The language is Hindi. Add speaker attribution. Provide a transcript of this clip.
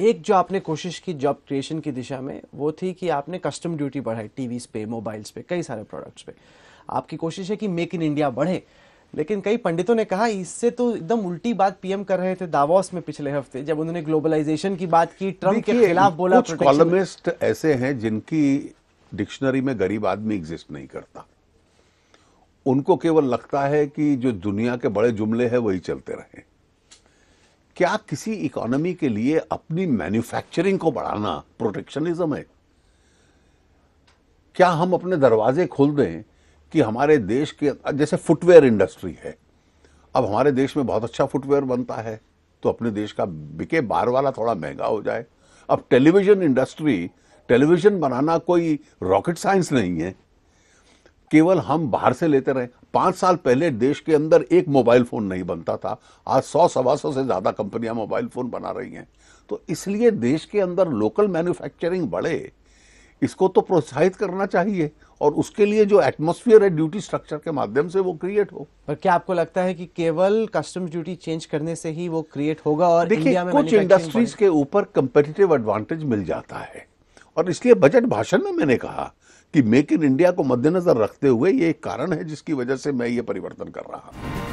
Speaker 1: एक जो आपने कोशिश की जॉब क्रिएशन की दिशा में वो थी कि आपने कस्टम ड्यूटी बढ़ाई टीवीज़ पे मोबाइल्स पे कई सारे प्रोडक्ट्स पे आपकी कोशिश है कि मेक इन इंडिया बढ़े लेकिन कई पंडितों ने कहा इससे तो एकदम उल्टी बात पीएम कर रहे थे दावोस में पिछले हफ्ते जब उन्होंने ग्लोबलाइजेशन की बात की ट्रम्प के खिलाफ बोला कॉलमिस्ट
Speaker 2: ऐसे हैं जिनकी डिक्शनरी में गरीब आदमी एग्जिस्ट नहीं करता उनको केवल लगता है कि जो दुनिया के बड़े जुमले हैं वही चलते रहे क्या किसी इकोनॉमी के लिए अपनी मैन्युफैक्चरिंग को बढ़ाना प्रोटेक्शनिज्म है क्या हम अपने दरवाजे खोल दें कि हमारे देश के जैसे फुटवेयर इंडस्ट्री है अब हमारे देश में बहुत अच्छा फुटवेयर बनता है तो अपने देश का बिके बाहर वाला थोड़ा महंगा हो जाए अब टेलीविजन इंडस्ट्री टेलीविजन बनाना कोई रॉकेट साइंस नहीं है केवल हम बाहर से लेते रहे पांच साल पहले देश के अंदर एक मोबाइल फोन नहीं बनता था आज सौ सवा सौ से ज्यादा कंपनियां मोबाइल फोन बना रही हैं तो इसलिए देश के अंदर लोकल मैन्युफैक्चरिंग बढ़े इसको तो प्रोत्साहित करना चाहिए और उसके लिए जो एटमोस्फियर है ड्यूटी स्ट्रक्चर के माध्यम से वो क्रिएट हो पर क्या आपको लगता है
Speaker 1: कि केवल कस्टम ड्यूटी चेंज करने
Speaker 2: से ही वो क्रिएट होगा और देखिए कुछ इंडस्ट्रीज के ऊपर कंपेटिटिव एडवांटेज मिल जाता है और इसलिए बजट भाषण में मैंने कहा कि मेक इन इंडिया को मद्देनजर रखते हुए ये एक कारण है जिसकी वजह से मैं ये परिवर्तन कर रहा हूं